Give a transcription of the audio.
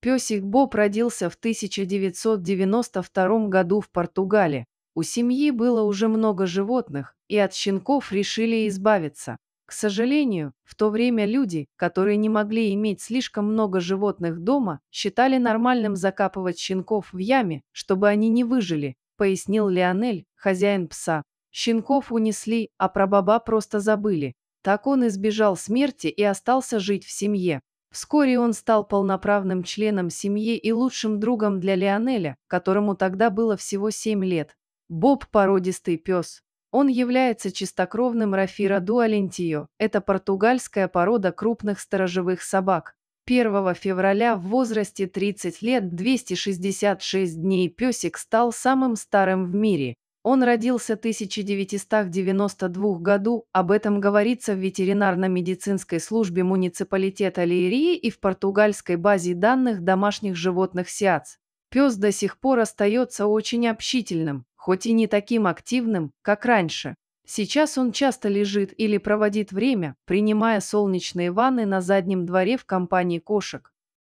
Песик Боб родился в 1992 году в Португалии. У семьи было уже много животных, и от щенков решили избавиться. К сожалению, в то время люди, которые не могли иметь слишком много животных дома, считали нормальным закапывать щенков в яме, чтобы они не выжили, пояснил Леонель, хозяин пса. Щенков унесли, а про баба просто забыли. Так он избежал смерти и остался жить в семье. Вскоре он стал полноправным членом семьи и лучшим другом для Лионеля, которому тогда было всего 7 лет. Боб – породистый пес. Он является чистокровным Рафира Дуалентио. Это португальская порода крупных сторожевых собак. 1 февраля в возрасте 30 лет 266 дней песик стал самым старым в мире. Он родился в 1992 году, об этом говорится в ветеринарно-медицинской службе муниципалитета Лиерии и в португальской базе данных домашних животных СИАЦ. Пес до сих пор остается очень общительным, хоть и не таким активным, как раньше. Сейчас он часто лежит или проводит время, принимая солнечные ванны на заднем дворе в компании кошек.